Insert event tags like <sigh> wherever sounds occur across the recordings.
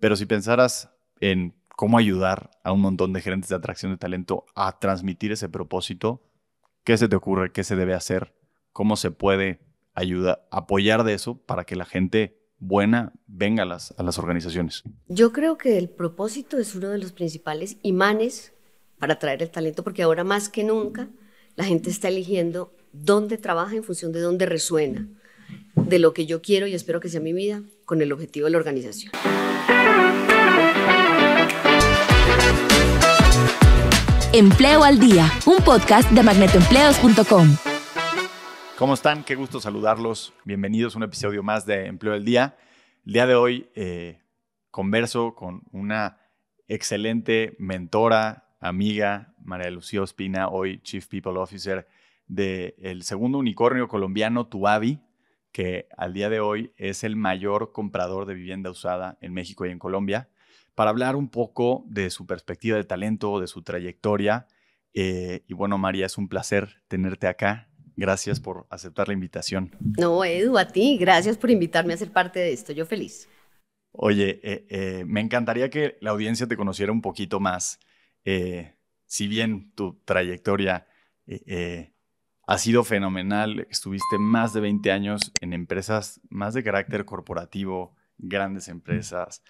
Pero si pensaras en cómo ayudar a un montón de gerentes de atracción de talento a transmitir ese propósito, ¿qué se te ocurre? ¿Qué se debe hacer? ¿Cómo se puede ayudar, apoyar de eso para que la gente buena venga a las, a las organizaciones? Yo creo que el propósito es uno de los principales imanes para atraer el talento, porque ahora más que nunca la gente está eligiendo dónde trabaja en función de dónde resuena, de lo que yo quiero y espero que sea mi vida, con el objetivo de la organización. Empleo al Día, un podcast de magnetoempleos.com. ¿Cómo están? Qué gusto saludarlos. Bienvenidos a un episodio más de Empleo al Día. El día de hoy eh, converso con una excelente mentora, amiga, María Lucía Ospina, hoy Chief People Officer del segundo unicornio colombiano Tuavi, que al día de hoy es el mayor comprador de vivienda usada en México y en Colombia para hablar un poco de su perspectiva de talento, de su trayectoria. Eh, y bueno, María, es un placer tenerte acá. Gracias por aceptar la invitación. No, Edu, a ti, gracias por invitarme a ser parte de esto. Yo feliz. Oye, eh, eh, me encantaría que la audiencia te conociera un poquito más. si bien tu trayectoria ha sido fenomenal, estuviste más de 20 años en empresas más de carácter corporativo, grandes empresas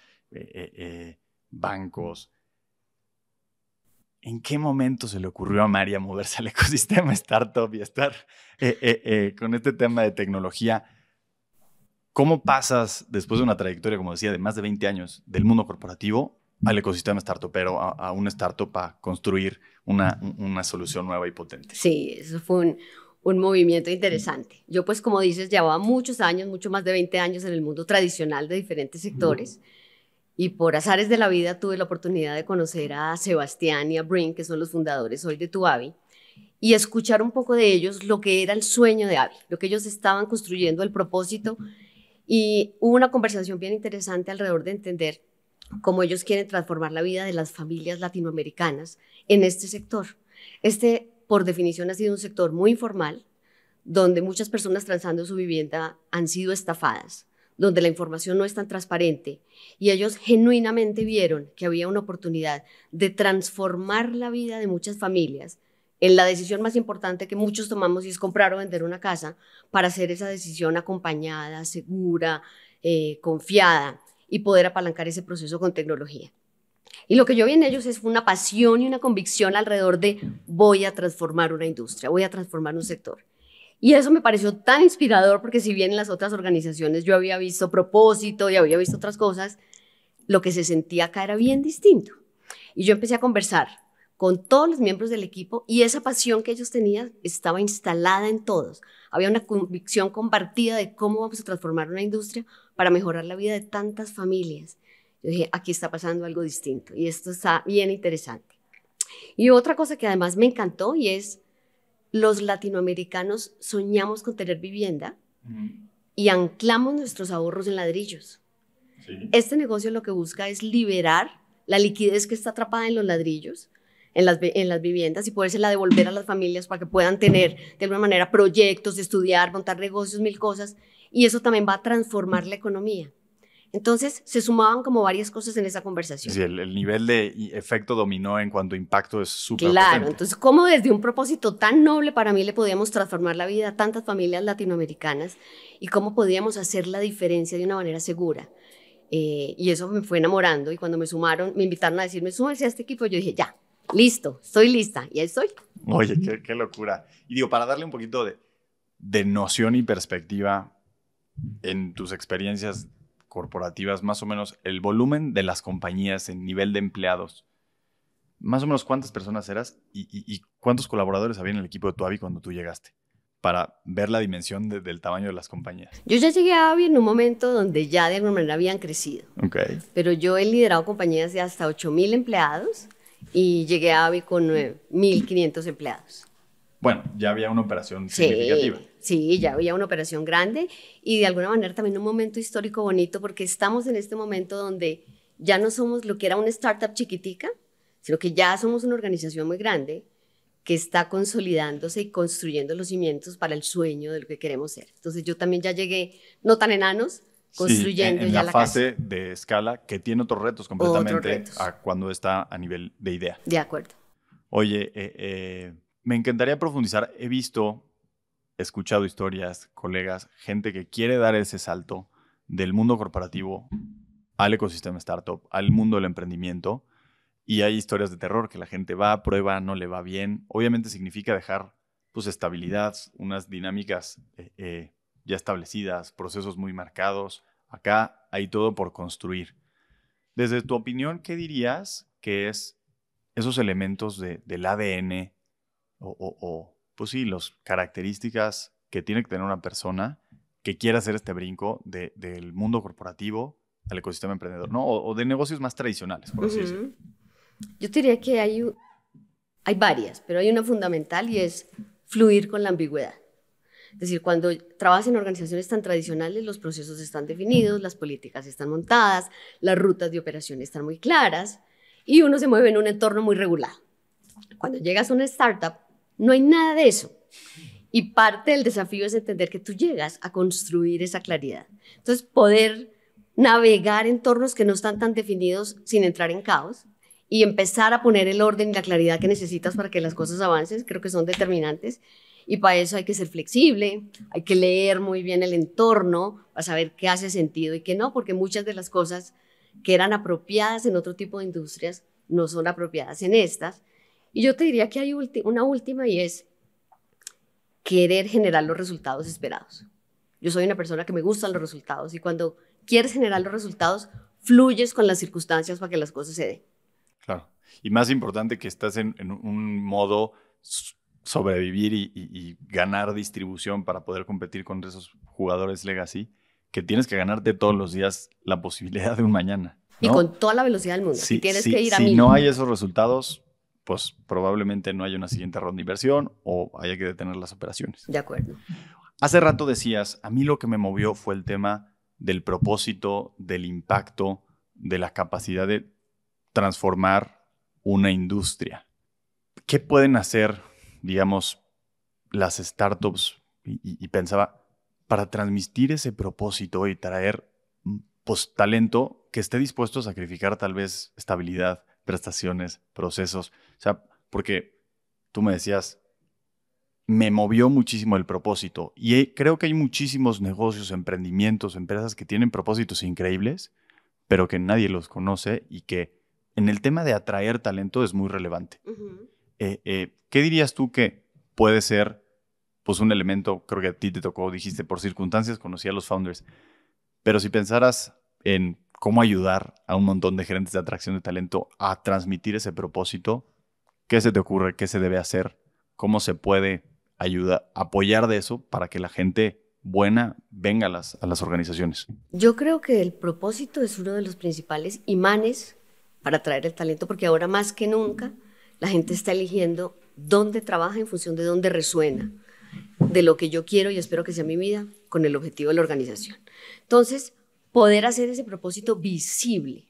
bancos. ¿En qué momento se le ocurrió a María moverse al ecosistema startup y estar eh, eh, eh, con este tema de tecnología? ¿Cómo pasas, después de una trayectoria, como decía, de más de 20 años del mundo corporativo al ecosistema startup, pero a, un una startup a construir una, una, solución nueva y potente? Sí, eso fue un, un movimiento interesante. Yo, pues, como dices, llevaba muchos años, mucho más de 20 años en el mundo tradicional de diferentes sectores y por azares de la vida tuve la oportunidad de conocer a Sebastián y a Brin, que son los fundadores hoy de Tuavi, y escuchar un poco de ellos lo que era el sueño de Avi, lo que ellos estaban construyendo, el propósito. Y hubo una conversación bien interesante alrededor de entender cómo ellos quieren transformar la vida de las familias latinoamericanas en este sector. Este, por definición, ha sido un sector muy informal, donde muchas personas transando su vivienda han sido estafadas donde la información no es tan transparente y ellos genuinamente vieron que había una oportunidad de transformar la vida de muchas familias en la decisión más importante que muchos tomamos y es comprar o vender una casa para hacer esa decisión acompañada, segura, eh, confiada y poder apalancar ese proceso con tecnología. Y lo que yo vi en ellos es una pasión y una convicción alrededor de voy a transformar una industria, voy a transformar un sector. Y eso me pareció tan inspirador porque si bien en las otras organizaciones yo había visto propósito y había visto otras cosas, lo que se sentía acá era bien distinto. Y yo empecé a conversar con todos los miembros del equipo y esa pasión que ellos tenían estaba instalada en todos. Había una convicción compartida de cómo vamos a transformar una industria para mejorar la vida de tantas familias. Yo dije, aquí está pasando algo distinto y esto está bien interesante. Y otra cosa que además me encantó y es los latinoamericanos soñamos con tener vivienda y anclamos nuestros ahorros en ladrillos. Este negocio lo que busca es liberar la liquidez que está atrapada en los ladrillos, en las, viviendas y poderse la devolver a las familias para que puedan tener de alguna manera proyectos, estudiar, montar negocios, mil cosas. Y eso también va a transformar la economía. Entonces se sumaban como varias cosas en esa conversación. Sí, el, nivel de efecto dominó en cuanto impacto es súper. Claro, entonces cómo desde un propósito tan noble para mí le podíamos transformar la vida a tantas familias latinoamericanas y cómo podíamos hacer la diferencia de una manera segura. Eh, y eso me fue enamorando y cuando me sumaron, me invitaron a decirme, súmese a este equipo, yo dije, ya, listo, estoy lista y ahí estoy. Oye, qué, locura. Y digo, para darle un poquito de, de noción y perspectiva en tus experiencias corporativas, más o menos el volumen de las compañías en nivel de empleados, más o menos cuántas personas eras y, cuántos colaboradores había en el equipo de tu AVI cuando tú llegaste para ver la dimensión del tamaño de las compañías. Yo ya llegué a AVI en un momento donde ya de alguna manera habían crecido. Okay. Pero yo he liderado compañías de hasta 8.000 empleados y llegué a AVI con 1.500 empleados. Bueno, ya había una operación sí. Sí, ya había una operación grande y de alguna manera también un momento histórico bonito porque estamos en este momento donde ya no somos lo que era una startup chiquitica, sino que ya somos una organización muy grande que está consolidándose y construyendo los cimientos para el sueño de lo que queremos ser. Entonces yo también ya llegué, no tan enanos, construyendo ya la, la fase de escala que tiene otros retos completamente a cuando está a nivel de idea. De acuerdo. Oye, eh, eh, me encantaría profundizar. He visto he escuchado historias, colegas, gente que quiere dar ese salto del mundo corporativo al ecosistema startup, al mundo del emprendimiento. Y hay historias de terror que la gente va, prueba, no le va bien. Obviamente significa dejar pues estabilidad, unas dinámicas eh, eh, ya establecidas, procesos muy marcados. Acá hay todo por construir. Desde tu opinión, ¿qué dirías que es esos elementos del ADN o y sí, las características que tiene que tener una persona que quiera hacer este brinco del mundo corporativo al ecosistema emprendedor, ¿no? O, de negocios más tradicionales, por así decirlo. Yo diría que hay, hay varias, pero hay una fundamental y es fluir con la ambigüedad. Es decir, cuando trabajas en organizaciones tan tradicionales, los procesos están definidos, las políticas están montadas, las rutas de operación están muy claras y uno se mueve en un entorno muy regulado. Cuando llegas a una startup, no hay nada de eso. Y parte del desafío es entender que tú llegas a construir esa claridad. Entonces, poder navegar entornos que no están tan definidos sin entrar en caos y empezar a poner el orden y la claridad que necesitas para que las cosas avancen, creo que son determinantes. Y para eso hay que ser flexible, hay que leer muy bien el entorno para saber qué hace sentido y qué no, porque muchas de las cosas que eran apropiadas en otro tipo de industrias no son apropiadas en estas. Y yo te diría que hay una última y es querer generar los resultados esperados. Yo soy una persona que me gustan los resultados y cuando quieres generar los resultados, fluyes con las circunstancias para que las cosas se den. Claro. Y más importante que estás en, un modo sobrevivir y, ganar distribución para poder competir con esos jugadores legacy, que tienes que ganarte todos los días la posibilidad de un mañana. Y con toda la velocidad del mundo. Si, tienes que ir a Si no hay esos resultados, pues probablemente no haya una siguiente ronda de inversión o haya que detener las operaciones. De acuerdo. Hace rato decías, a mí lo que me movió fue el tema del propósito, del impacto, de la capacidad de transformar una industria. ¿Qué pueden hacer, digamos, las startups? Y, pensaba, para transmitir ese propósito y traer mm, pues, talento que esté dispuesto a sacrificar tal vez estabilidad, prestaciones, procesos. O sea, porque tú me decías, me movió muchísimo el propósito. Y eh, creo que hay muchísimos negocios, emprendimientos, empresas que tienen propósitos increíbles, pero que nadie los conoce y que en el tema de atraer talento es muy relevante. Eh, eh, ¿Qué dirías tú que puede ser, pues un elemento, creo que a ti te tocó, dijiste, por circunstancias conocí a los founders, pero si pensaras en cómo ayudar a un montón de gerentes de atracción de talento a transmitir ese propósito. ¿Qué se te ocurre? ¿Qué se debe hacer? ¿Cómo se puede ayudar, apoyar de eso para que la gente buena venga a las, a las organizaciones? Yo creo que el propósito es uno de los principales imanes para atraer el talento, porque ahora más que nunca la gente está eligiendo dónde trabaja en función de dónde resuena, de lo que yo quiero y espero que sea mi vida, con el objetivo de la organización. Entonces, poder hacer ese propósito visible,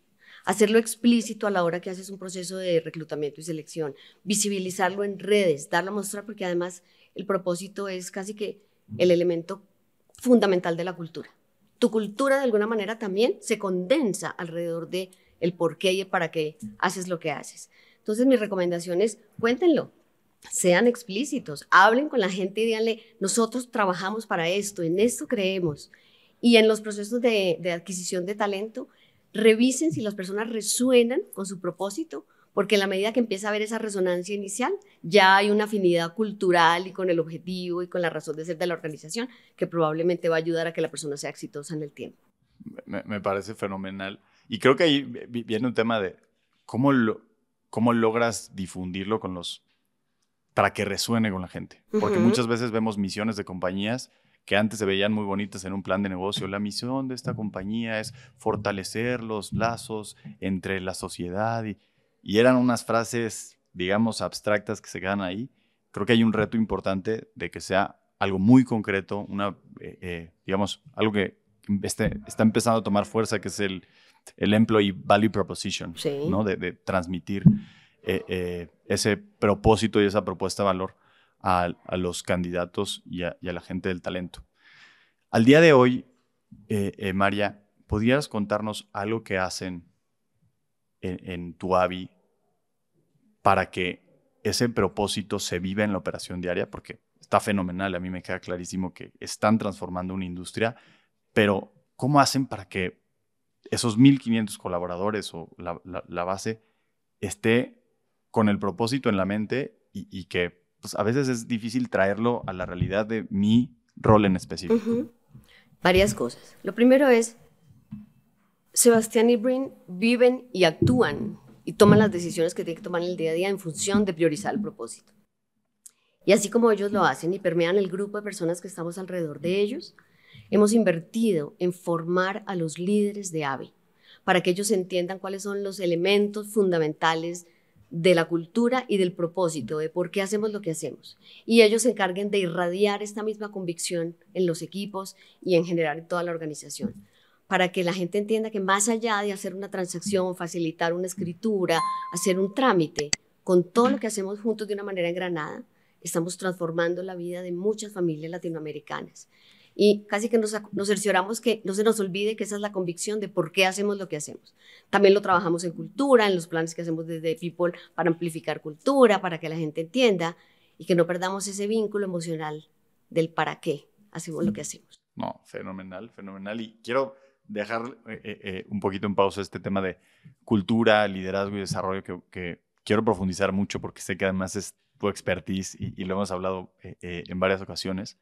hacerlo explícito a la hora que haces un proceso de reclutamiento y selección, visibilizarlo en redes, darlo a mostrar, porque además el propósito es casi que el elemento fundamental de la cultura. Tu cultura de alguna manera también se condensa alrededor de el por qué y para qué haces lo que haces. Entonces mi recomendación es cuéntenlo, sean explícitos, hablen con la gente y díganle, nosotros trabajamos para esto, en esto creemos, y en los procesos de, adquisición de talento, revisen si las personas resuenan con su propósito, porque en la medida que empieza a haber esa resonancia inicial, ya hay una afinidad cultural y con el objetivo y con la razón de ser de la organización que probablemente va a ayudar a que la persona sea exitosa en el tiempo. Me, parece fenomenal. Y creo que ahí viene un tema de cómo, cómo logras difundirlo con los para que resuene con la gente. Porque muchas veces vemos misiones de compañías que antes se veían muy bonitas en un plan de negocio. La misión de esta compañía es fortalecer los lazos entre la sociedad y, eran unas frases, digamos, abstractas que se quedan ahí. Creo que hay un reto importante de que sea algo muy concreto, una, eh, eh, digamos, algo que este, está empezando a tomar fuerza, que es el, el employee value proposition, ¿no? De, transmitir eh, ese propósito y esa propuesta de valor a, los candidatos y a, la gente del talento. Al día de hoy, eh, eh, María, ¿podrías contarnos algo que hacen en, en para que ese propósito se viva en la operación diaria? Porque está fenomenal, a mí me queda clarísimo que están transformando una industria, pero ¿cómo hacen para que esos 1.500 colaboradores o la, base esté con el propósito en la mente y que pues a veces es difícil traerlo a la realidad de mi rol en específico. Varias cosas. Lo primero es, Sebastián y Brin viven y actúan y toman las decisiones que tienen que tomar en el día a día en función de priorizar el propósito. Y así como ellos lo hacen y permean el grupo de personas que estamos alrededor de ellos, hemos invertido en formar a los líderes de AVE para que ellos entiendan cuáles son los elementos fundamentales de la cultura y del propósito, de por qué hacemos lo que hacemos. Y ellos se encarguen de irradiar esta misma convicción en los equipos y en general en toda la organización, para que la gente entienda que más allá de hacer una transacción, facilitar una escritura, hacer un trámite, con todo lo que hacemos juntos de una manera engranada, estamos transformando la vida de muchas familias latinoamericanas y casi que nos, cercioramos que no se nos olvide que esa es la convicción de por qué hacemos lo que hacemos. También lo trabajamos en cultura, en los planes que hacemos desde People para amplificar cultura, para que la gente entienda y que no perdamos ese vínculo emocional del para qué hacemos lo que hacemos. No, fenomenal, fenomenal. Y quiero dejar eh, eh, eh, un poquito en pausa este tema de cultura, liderazgo y desarrollo que, quiero profundizar mucho porque sé que además es tu expertise y, lo hemos hablado en varias ocasiones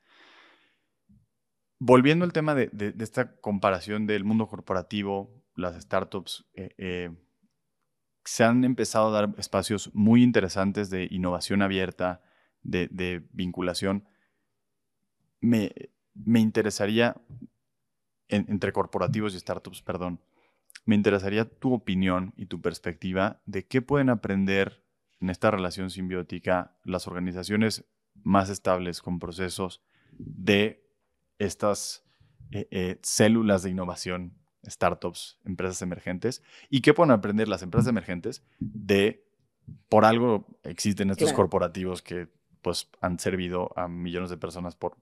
volviendo al tema de, esta comparación del mundo corporativo, las startups, eh, eh, se han empezado a dar espacios muy interesantes de innovación abierta, de, vinculación. Me, interesaría, entre corporativos y startups, perdón, me interesaría tu opinión y tu perspectiva de qué pueden aprender en esta relación simbiótica las organizaciones más estables con procesos de estas eh, eh, células de innovación, startups, empresas emergentes, y qué pueden aprender las empresas emergentes de, por algo existen estos corporativos que pues han servido a millones de personas por,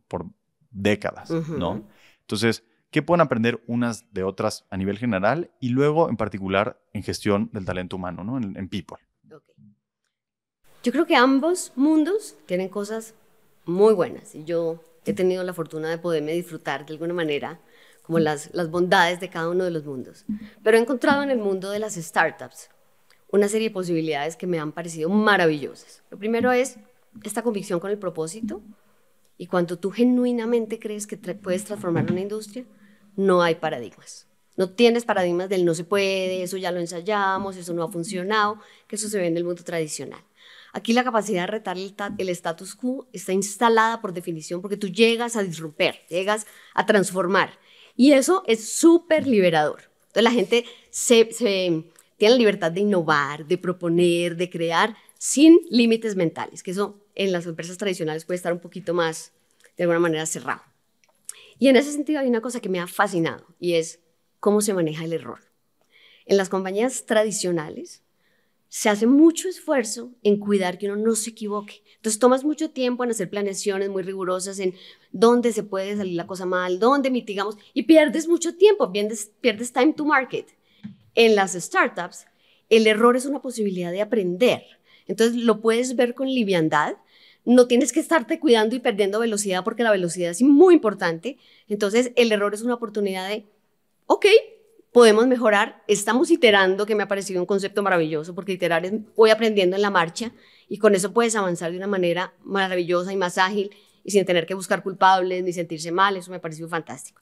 décadas, ¿no? Entonces, ¿qué pueden aprender unas de otras a nivel general y luego en particular en gestión del talento humano, ¿no? En, People. Yo creo que ambos mundos tienen cosas muy buenas y yo he tenido la fortuna de poderme disfrutar de alguna manera como las, bondades de cada uno de los mundos. Pero he encontrado en el mundo de las startups una serie de posibilidades que me han parecido maravillosas. Lo primero es esta convicción con el propósito y cuando tú genuinamente crees que puedes transformar una industria, no hay paradigmas. No tienes paradigmas del no se puede, eso ya lo ensayamos, eso no ha funcionado, que eso se ve en el mundo tradicional. Aquí la capacidad de retar el, status quo está instalada por definición porque tú llegas a disrupper, llegas a transformar. Y eso es súper liberador. Entonces la gente tiene la libertad de innovar, de proponer, de crear sin límites mentales, que eso en las empresas tradicionales puede estar un poquito más, de alguna manera, cerrado. Y en ese sentido hay una cosa que me ha fascinado y es cómo se maneja el error. En las compañías tradicionales, se hace mucho esfuerzo en cuidar que uno no se equivoque. Entonces tomas mucho tiempo en hacer planeaciones muy rigurosas en dónde se puede salir la cosa mal, dónde mitigamos y pierdes mucho tiempo, pierdes, pierdes time to market. En las startups, el error es una posibilidad de aprender. Entonces lo puedes ver con liviandad. No tienes que estarte cuidando y perdiendo velocidad porque la velocidad es muy importante. Entonces el error es una oportunidad de, ok, podemos mejorar. Estamos iterando, que me ha parecido un concepto maravilloso, porque iterar es voy aprendiendo en la marcha y con eso puedes avanzar de una manera maravillosa y más ágil y sin tener que buscar culpables ni sentirse mal. Eso me ha parecido fantástico.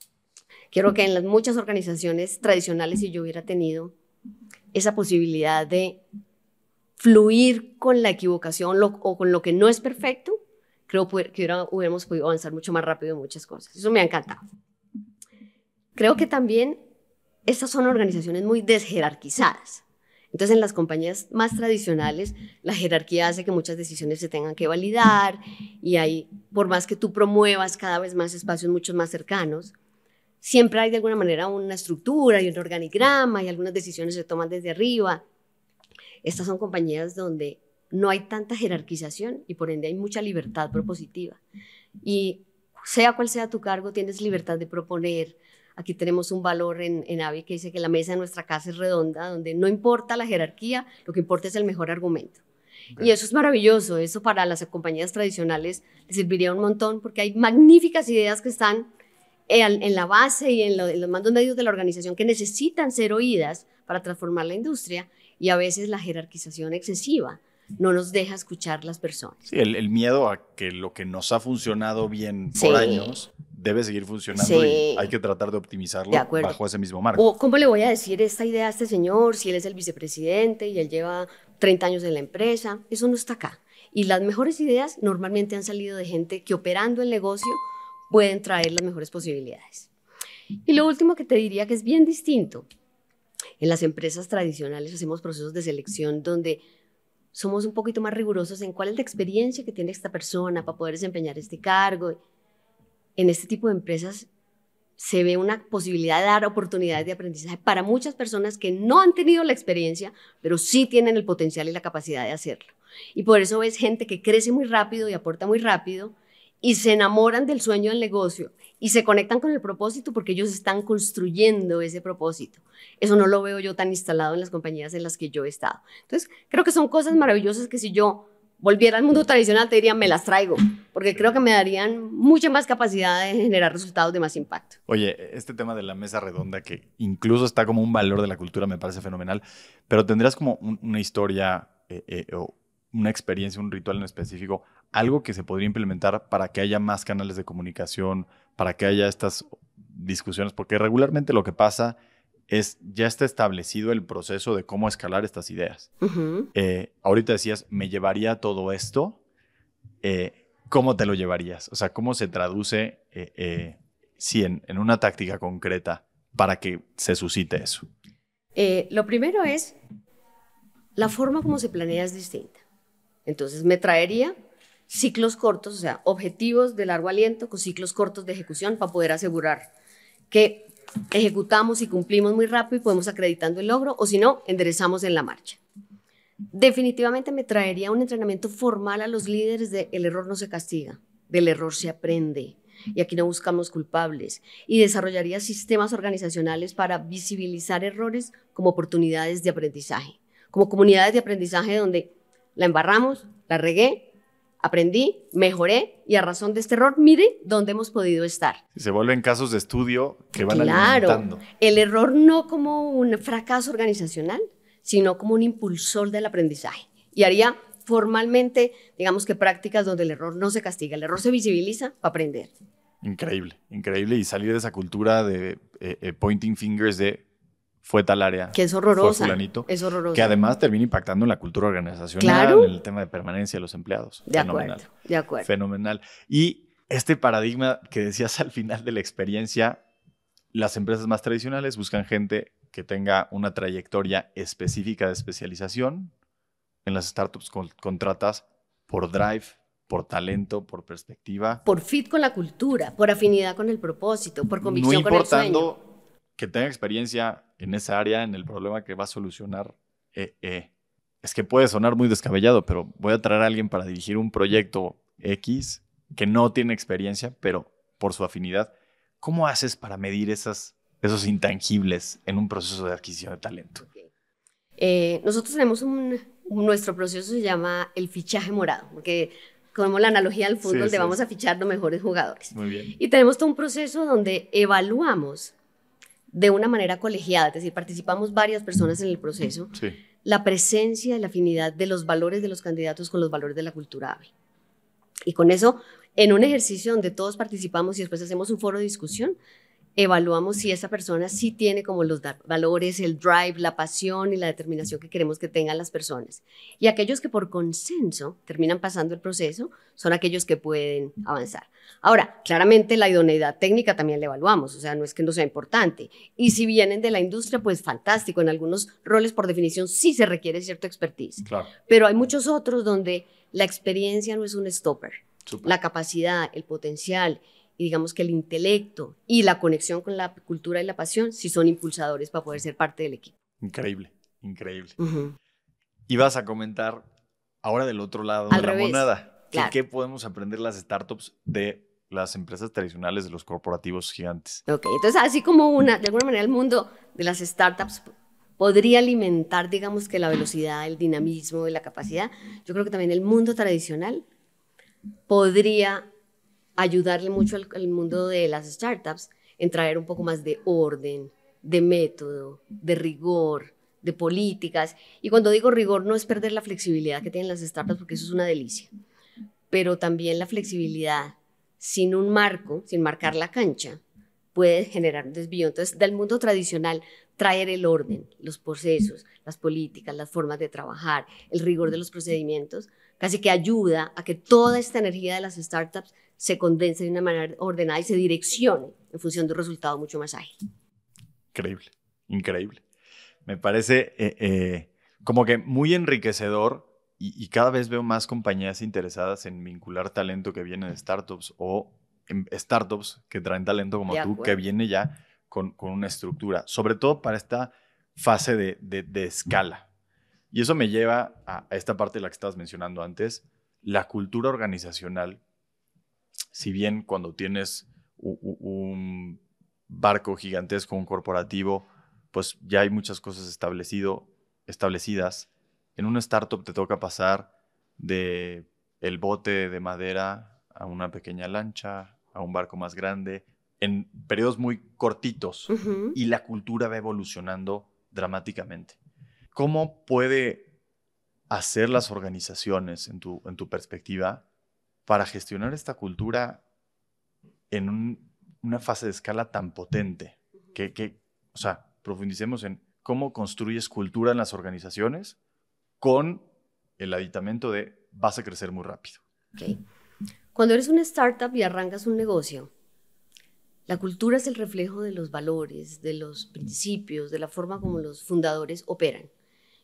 Quiero que en las muchas organizaciones tradicionales, si yo hubiera tenido esa posibilidad de fluir con la equivocación o con lo que no es perfecto, creo que hubiéramos podido avanzar mucho más rápido en muchas cosas. Eso me ha encantado. Creo que también estas son organizaciones muy desjerarquizadas. Entonces, en las compañías más tradicionales, la jerarquía hace que muchas decisiones se tengan que validar y hay, por más que tú promuevas cada vez más espacios mucho más cercanos, siempre hay de alguna manera una estructura y un organigrama y algunas decisiones se toman desde arriba. Estas son compañías donde no hay tanta jerarquización y por ende hay mucha libertad propositiva. Y sea cual sea tu cargo, tienes libertad de proponer, Aquí tenemos un valor en, en AVI que dice que la mesa de nuestra casa es redonda, donde no importa la jerarquía, lo que importa es el mejor argumento. Y eso es maravilloso, eso para las compañías tradicionales le serviría un montón porque hay magníficas ideas que están en, la base y en, los mandos medios de la organización que necesitan ser oídas para transformar la industria y a veces la jerarquización excesiva no nos deja escuchar las personas. el, miedo a que lo que nos ha funcionado bien por años debe seguir funcionando y hay que tratar de optimizarlo bajo ese mismo marco. cómo le voy a decir esta idea a este señor si él es el vicepresidente y él lleva 30 años en la empresa, eso no está acá. Y las mejores ideas normalmente han salido de gente que operando el negocio pueden traer las mejores posibilidades. Y lo último que te diría que es bien distinto. En las empresas tradicionales hacemos procesos de selección donde somos un poquito más rigurosos en cuál es la experiencia que tiene esta persona para poder desempeñar este cargo en este tipo de empresas se ve una posibilidad de dar oportunidades de aprendizaje para muchas personas que no han tenido la experiencia, pero sí tienen el potencial y la capacidad de hacerlo. Y por eso ves gente que crece muy rápido y aporta muy rápido y se enamoran del sueño del negocio y se conectan con el propósito porque ellos están construyendo ese propósito. Eso no lo veo yo tan instalado en las compañías en las que yo he estado. Entonces, creo que son cosas maravillosas que si yo volviera al mundo tradicional, te diría, me las traigo, porque creo que me darían mucha más capacidad de generar resultados de más impacto. Oye, este tema de la mesa redonda, que incluso está como un valor de la cultura, me parece fenomenal, pero tendrías como una historia eh, eh, o una experiencia, un ritual en específico, algo que se podría implementar para que haya más canales de comunicación, para que haya estas discusiones, porque regularmente lo que pasa es ya está establecido el proceso de cómo escalar estas ideas. Eh, ahorita decías, me llevaría todo esto, eh, ¿cómo te lo llevarías? O sea, ¿cómo se traduce, eh, en, en, una táctica concreta para que se suscite eso? lo primero es, la forma como se planea es distinta. Entonces, me traería ciclos cortos, o sea, objetivos de largo aliento con ciclos cortos de ejecución para poder asegurar que ejecutamos y cumplimos muy rápido y podemos acreditando el logro, o si no, enderezamos en la marcha. Definitivamente me traería un entrenamiento formal a los líderes de el error no se castiga, del error se aprende y aquí no buscamos culpables y desarrollaría sistemas organizacionales para visibilizar errores como oportunidades de aprendizaje, como comunidades de aprendizaje donde la embarramos, la regué, aprendí, mejoré y a razón de este error, mire dónde hemos podido estar. Se vuelven casos de estudio que van claro, El error no como un fracaso organizacional, sino como un impulsor del aprendizaje. Y haría formalmente, digamos que prácticas donde el error no se castiga, el error se visibiliza para aprender. Increíble, increíble. Y salir de esa cultura de eh, eh, pointing fingers de fue tal área. Que es horrorosa. Fulanito, es horrorosa. Que además termina impactando en la cultura organizacional, en el tema de permanencia de los empleados. De Fenomenal. acuerdo, de acuerdo. Fenomenal. Y este paradigma que decías <laughs> al final de la experiencia, las empresas más tradicionales buscan gente que tenga una trayectoria específica de especialización. En las startups contratas por drive, por talento, por perspectiva. Por fit con la cultura, por afinidad con el propósito, por convicción con el sueño. importando que tenga experiencia en esa área, en el problema que va a solucionar. Eh, eh, es que puede sonar muy descabellado, pero voy a traer a alguien para dirigir un proyecto X que no tiene experiencia, pero por su afinidad. ¿Cómo haces para medir esas, esos intangibles en un proceso de adquisición de talento? Eh, nosotros tenemos un, nuestro proceso se llama el fichaje morado, porque como la analogía al fútbol, le vamos a fichar los mejores jugadores. Muy bien. Y tenemos todo un proceso donde evaluamos de una manera colegiada, es decir, participamos varias personas en el proceso, la presencia y la afinidad de los valores de los candidatos con los valores de la cultura AVE. Y con eso, en un ejercicio donde todos participamos y después hacemos un foro de discusión, evaluamos si esa persona sí tiene como los valores, el drive, la pasión y la determinación que queremos que tengan las personas. Y aquellos que por consenso terminan pasando el proceso son aquellos que pueden avanzar. Ahora, claramente la idoneidad técnica también la evaluamos, o sea, no es que no sea importante. Y si vienen de la industria, pues fantástico, en algunos roles por definición sí se requiere cierta expertise. Pero hay muchos otros donde la experiencia no es un stopper. La capacidad, el potencial, y digamos que el intelecto y la conexión con la cultura y la pasión sí son impulsadores para poder ser parte del equipo. Increíble, increíble. Y vas a comentar ahora del otro lado Al de la ¿Qué podemos aprender las startups de las empresas tradicionales, de los corporativos gigantes? Ok, entonces así como una, de alguna manera el mundo de las startups podría alimentar, digamos que la velocidad, el dinamismo y la capacidad, yo creo que también el mundo tradicional podría ayudarle mucho al, mundo de las startups en traer un poco más de orden, de método, de rigor, de políticas. Y cuando digo rigor no es perder la flexibilidad que tienen las startups, porque eso es una delicia, pero también la flexibilidad sin un marco, sin marcar la cancha, puede generar un desvío. Entonces, del mundo tradicional traer el orden, los procesos, las políticas, las formas de trabajar, el rigor de los procedimientos, casi que ayuda a que toda esta energía de las startups se condense de una manera ordenada y se direccione en función de un resultado mucho más ágil. Increíble, increíble. Me parece eh, eh, como que muy enriquecedor y, cada vez veo más compañías interesadas en vincular talento que viene de startups o en em, startups que traen talento como tú, que viene ya con, una estructura, sobre todo para esta fase de, escala. Y eso me lleva a, esta parte de la que estabas mencionando antes, la cultura organizacional. Si bien cuando tienes un barco gigantesco, un corporativo, pues ya hay muchas cosas establecido, establecidas. En una startup te toca pasar de el bote de madera a una pequeña lancha, a un barco más grande, en periodos muy cortitos y la cultura va evolucionando dramáticamente. ¿Cómo puede hacer las organizaciones, en tu, perspectiva, para gestionar esta cultura en una fase de escala tan potente? Que, que, o sea, profundicemos en cómo construyes cultura en las organizaciones con el aditamento de vas a crecer muy rápido. Cuando eres una startup y arrancas un negocio, la cultura es el reflejo de los valores, de los principios, de la forma como los fundadores operan.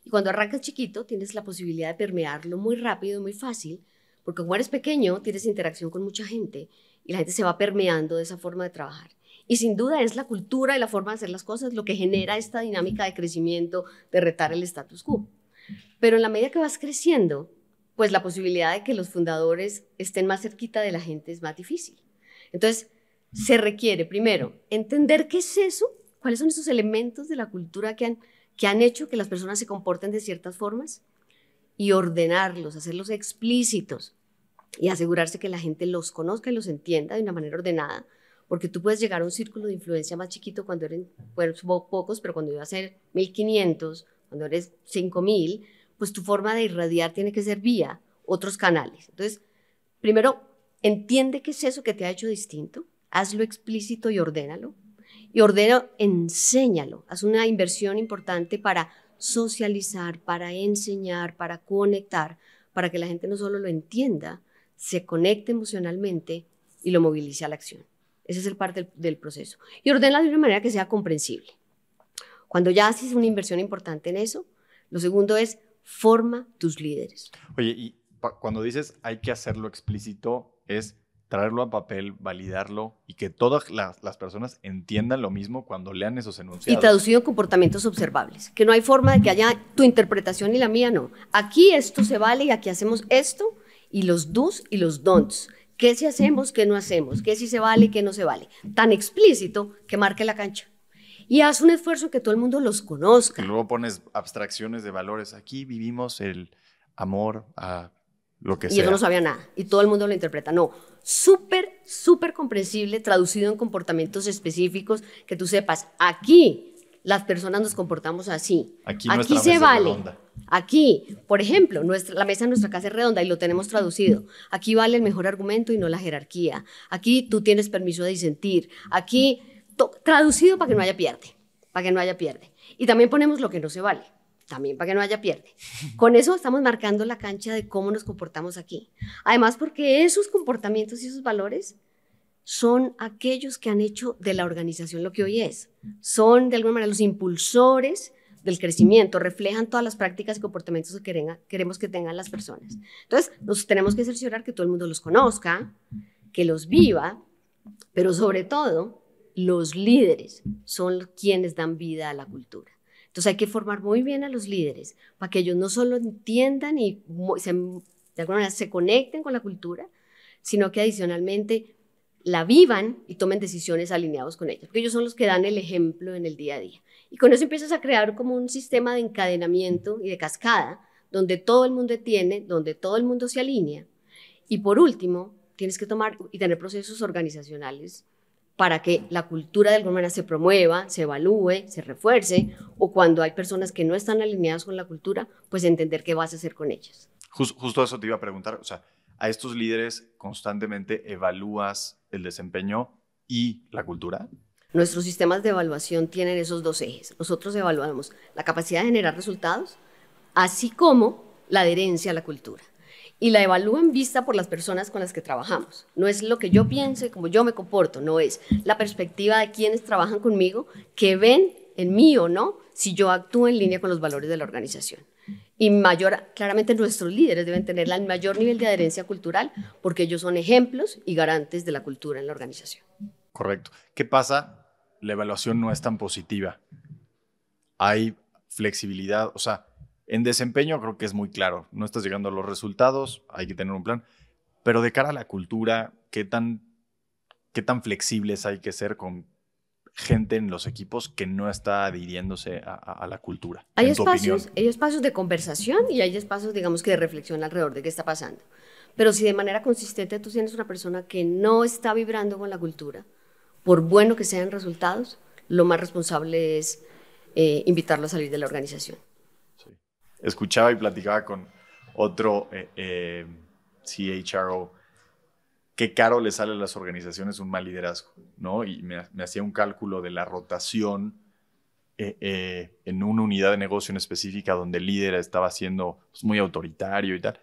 Y cuando arrancas chiquito, tienes la posibilidad de permearlo muy rápido y muy fácil, porque cuando eres pequeño, tienes interacción con mucha gente y la gente se va permeando de esa forma de trabajar. Y sin duda es la cultura y la forma de hacer las cosas lo que genera esta dinámica de crecimiento, de retar el status quo. Pero en la medida que vas creciendo, pues la posibilidad de que los fundadores estén más cerquita de la gente es más difícil. Entonces, se requiere, primero, entender qué es eso, cuáles son esos elementos de la cultura que han, hecho que las personas se comporten de ciertas formas y ordenarlos, hacerlos explícitos y asegurarse que la gente los conozca y los entienda de una manera ordenada, porque tú puedes llegar a un círculo de influencia más chiquito cuando eres bueno, pocos, pero cuando iba a ser 1500, cuando eres 5000, pues tu forma de irradiar tiene que ser vía otros canales. Entonces, primero, entiende qué es eso que te ha hecho distinto, hazlo explícito y ordénalo. Y ordena, enséñalo. Haz una inversión importante para socializar, para enseñar, para conectar, para que la gente no solo lo entienda, se conecte emocionalmente y lo movilice a la acción. Ese es el parte del, proceso. Y ordénalo de una manera que sea comprensible. Cuando ya haces una inversión importante en eso, lo segundo es forma tus líderes. Oye, y cuando dices hay que hacerlo explícito, es traerlo a papel, validarlo y que todas las, personas entiendan lo mismo cuando lean esos enunciados. Y traducido en comportamientos observables, que no hay forma de que haya tu interpretación y la mía, no. Aquí esto se vale y aquí hacemos esto y los do's y los don'ts. ¿Qué si hacemos, qué no hacemos? ¿Qué si se vale, qué no se vale? Tan explícito que marque la cancha. Y haz un esfuerzo que todo el mundo los conozca. Y luego pones abstracciones de valores. Aquí vivimos el amor a que y no sabía nada. Y todo el mundo lo interpreta. No, súper, súper comprensible, traducido en comportamientos específicos, que tú sepas, aquí las personas nos comportamos así. Aquí, se vale. Aquí, por ejemplo, la mesa de nuestra casa es redonda y lo tenemos traducido. Aquí vale el mejor argumento y no la jerarquía. Aquí tú tienes permiso de disentir. Aquí, traducido para que no haya pierde. Para que no haya pierde. Y también ponemos lo que no se vale también para que no haya pierde. Con eso estamos marcando la cancha de cómo nos comportamos aquí. Además, porque esos comportamientos y esos valores son aquellos que han hecho de la organización lo que hoy es. Son, de alguna manera, los impulsores del crecimiento, reflejan todas las prácticas y comportamientos que queremos que tengan las personas. Entonces, nos tenemos que cerciorar que todo el mundo los conozca, que los viva, pero sobre todo, los líderes son quienes dan vida a la cultura. Entonces hay que formar muy bien a los líderes para que ellos no solo entiendan y se, de alguna manera se conecten con la cultura, sino que adicionalmente la vivan y tomen decisiones alineados con ella, porque ellos son los que dan el ejemplo en el día a día. Y con eso empiezas a crear como un sistema de encadenamiento y de cascada, donde todo el mundo tiene, donde todo el mundo se alinea. Y por último, tienes que tomar y tener procesos organizacionales para que la cultura de alguna manera se promueva, se evalúe, se refuerce, o cuando hay personas que no están alineadas con la cultura, pues entender qué vas a hacer con ellas. Justo justo eso te iba a preguntar, o sea, a estos líderes constantemente evalúas el desempeño y la cultura. Nuestros sistemas de evaluación tienen esos dos ejes. Nosotros evaluamos la capacidad de generar resultados, así como la adherencia a la cultura y la evalúen vista por las personas con las que trabajamos. No es lo que yo piense, como yo me comporto, no es la perspectiva de quienes trabajan conmigo que ven en mí o no si yo actúo en línea con los valores de la organización. Y mayor, claramente nuestros líderes deben tener el mayor nivel de adherencia cultural porque ellos son ejemplos y garantes de la cultura en la organización. Correcto. ¿Qué pasa? La evaluación no es tan positiva. Hay flexibilidad, o sea, en desempeño creo que es muy claro, no estás llegando a los resultados, hay que tener un plan, pero de cara a la cultura, ¿qué tan, qué tan flexibles hay que ser con gente en los equipos que no está adhiriéndose a, la cultura? Hay espacios, hay espacios de conversación y hay espacios, digamos que de reflexión alrededor de qué está pasando. Pero si de manera consistente tú tienes una persona que no está vibrando con la cultura, por bueno que sean resultados, lo más responsable es eh, invitarlo a salir de la organización escuchaba y platicaba con otro eh, eh, CHRO, qué caro le sale a las organizaciones un mal liderazgo, ¿no? Y me, hacía un cálculo de la rotación eh, en una unidad de negocio en específica donde el líder estaba siendo pues, muy autoritario y tal.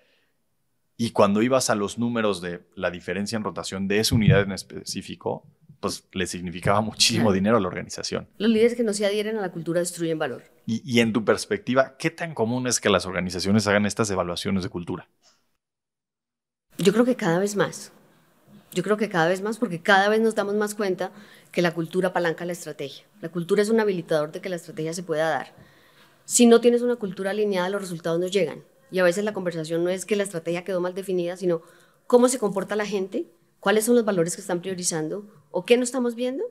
Y cuando ibas a los números de la diferencia en rotación de esa unidad en específico, pues le significaba muchísimo dinero a la organización. Los líderes que no se adhieren a la cultura destruyen valor. Y, en tu perspectiva, ¿qué tan común es que las organizaciones hagan estas evaluaciones de cultura? Yo creo que cada vez más. Yo creo que cada vez más porque cada vez nos damos más cuenta que la cultura palanca la estrategia. La cultura es un habilitador de que la estrategia se pueda dar. Si no tienes una cultura alineada, los resultados no llegan. Y a veces la conversación no es que la estrategia quedó mal definida, sino cómo se comporta la gente, cuáles son los valores que están priorizando o qué no estamos viendo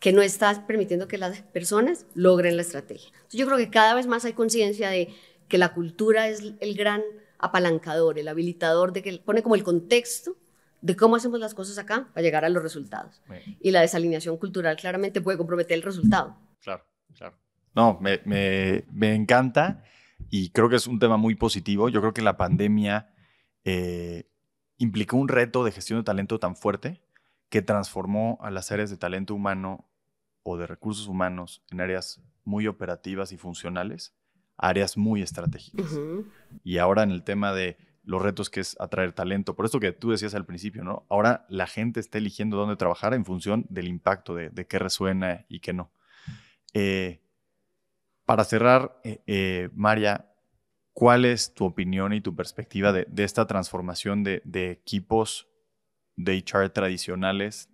que no estás permitiendo que las personas logren la estrategia. yo creo que cada vez más hay conciencia de que la cultura es el gran apalancador, el habilitador, de que pone como el contexto de cómo hacemos las cosas acá para llegar a los resultados. Y la desalineación cultural claramente puede comprometer el resultado. Claro, claro. No, me, encanta y creo que es un tema muy positivo. Yo creo que la pandemia eh, implicó un reto de gestión de talento tan fuerte que transformó a las áreas de talento humano o de recursos humanos en áreas muy operativas y funcionales, áreas muy estratégicas. Y ahora en el tema de los retos que es atraer talento, por esto que tú decías al principio, ¿no? Ahora la gente está eligiendo dónde trabajar en función del impacto, de, qué resuena y qué no. Eh, para cerrar, eh, eh, María, ¿cuál es tu opinión y tu perspectiva de, esta transformación de equipos de HR tradicionales,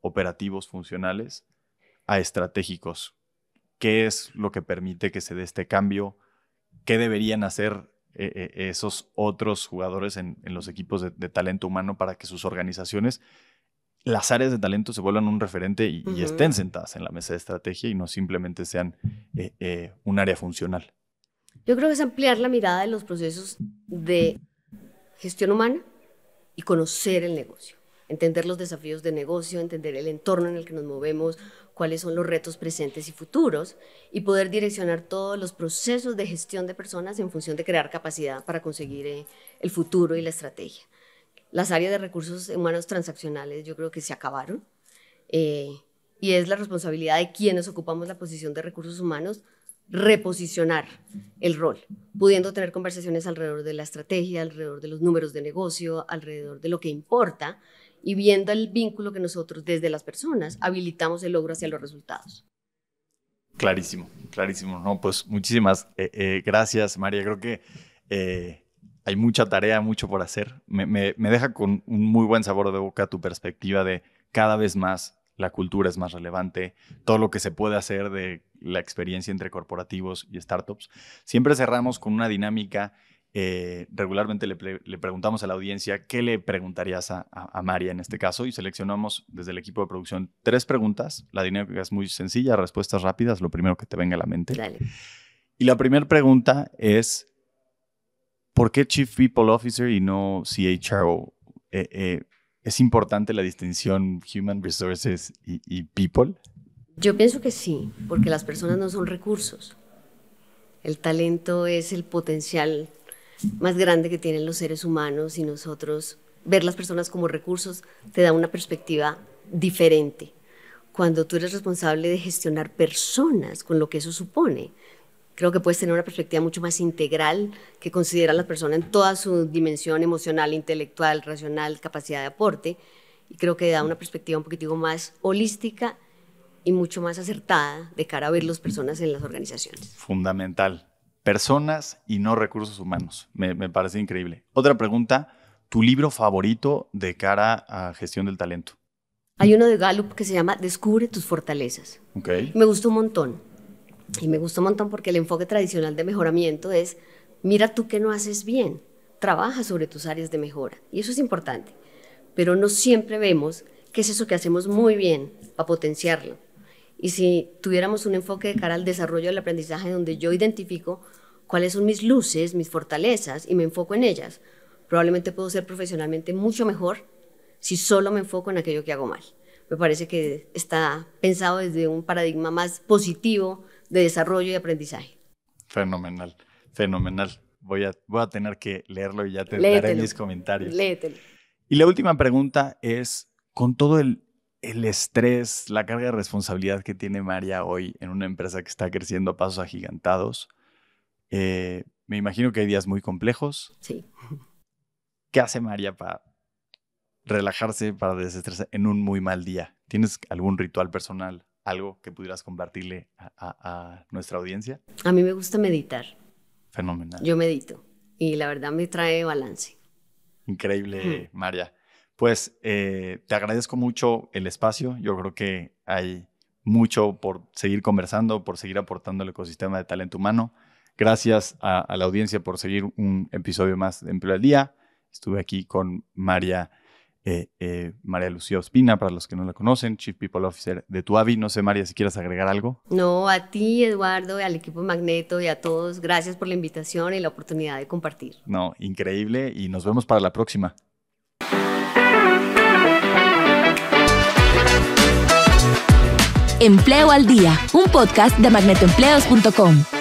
operativos, funcionales, a estratégicos. ¿Qué es lo que permite que se dé este cambio? ¿Qué deberían hacer eh, eh, esos otros jugadores en, los equipos de, talento humano para que sus organizaciones, las áreas de talento se vuelvan un referente y, estén sentadas en la mesa de estrategia y no simplemente sean eh, un área funcional? Yo creo que es ampliar la mirada de los procesos de gestión humana y conocer el negocio entender los desafíos de negocio, entender el entorno en el que nos movemos, cuáles son los retos presentes y futuros, y poder direccionar todos los procesos de gestión de personas en función de crear capacidad para conseguir eh, el futuro y la estrategia. Las áreas de recursos humanos transaccionales yo creo que se acabaron eh, y es la responsabilidad de quienes ocupamos la posición de recursos humanos reposicionar el rol, pudiendo tener conversaciones alrededor de la estrategia, alrededor de los números de negocio, alrededor de lo que importa, y viendo el vínculo que nosotros desde las personas habilitamos el logro hacia los resultados. Clarísimo, clarísimo. No, pues muchísimas eh, eh, gracias, María. Creo que eh, hay mucha tarea, mucho por hacer. Me, me, deja con un muy buen sabor de boca tu perspectiva de cada vez más la cultura es más relevante, todo lo que se puede hacer de la experiencia entre corporativos y startups. Siempre cerramos con una dinámica eh, regularmente le, preguntamos a la audiencia qué le preguntarías a, María en este caso y seleccionamos desde el equipo de producción tres preguntas. La dinámica es muy sencilla, respuestas rápidas, lo primero que te venga a la mente. Dale. Y la primera pregunta es, ¿por qué Chief People Officer y no CHRO? Eh, eh, ¿Es importante la distinción Human Resources y, y People? Yo pienso que sí, porque las personas no son recursos. El talento es el potencial más grande que tienen los seres humanos y nosotros, ver las personas como recursos te da una perspectiva diferente. Cuando tú eres responsable de gestionar personas con lo que eso supone, creo que puedes tener una perspectiva mucho más integral que considera a la persona en toda su dimensión emocional, intelectual, racional, capacidad de aporte. Y creo que da una perspectiva un poquitico más holística y mucho más acertada de cara a ver las personas en las organizaciones. Fundamental personas y no recursos humanos. Me, parece increíble. Otra pregunta, ¿tu libro favorito de cara a gestión del talento? Hay uno de Gallup que se llama Descubre tus fortalezas. Me gustó un montón. Y me gustó un montón porque el enfoque tradicional de mejoramiento es, mira tú qué no haces bien, trabaja sobre tus áreas de mejora. Y eso es importante. Pero no siempre vemos qué es eso que hacemos muy bien para potenciarlo. Y si tuviéramos un enfoque de cara al desarrollo del aprendizaje donde yo identifico cuáles son mis luces, mis fortalezas y me enfoco en ellas, probablemente puedo ser profesionalmente mucho mejor si solo me enfoco en aquello que hago mal. Me parece que está pensado desde un paradigma más positivo de desarrollo y aprendizaje. Fenomenal, fenomenal. Voy a, voy a tener que leerlo y ya te daré mis comentarios. Léetelo. Y la última pregunta es, con todo el el estrés, la carga de responsabilidad que tiene María hoy en una empresa que está creciendo a pasos agigantados. Eh, me imagino que hay días muy complejos. Sí. ¿Qué hace María para relajarse, para desestresar en un muy mal día? ¿Tienes algún ritual personal, algo que pudieras compartirle a, nuestra audiencia? A mí me gusta meditar. Fenomenal. Yo medito y la verdad me trae balance. Increíble, María. Pues eh, te agradezco mucho el espacio. Yo creo que hay mucho por seguir conversando, por seguir aportando al ecosistema de talento humano. Gracias a, la audiencia por seguir un episodio más de Empleo al Día. Estuve aquí con María, eh, eh, María Lucía Ospina, para los que no la conocen, Chief People Officer de Tuavi. No sé, María, si quieres agregar algo. No, a ti, Eduardo, al equipo Magneto y a todos, gracias por la invitación y la oportunidad de compartir. No, increíble y nos vemos para la próxima. Empleo al Día, un podcast de magnetoempleos.com.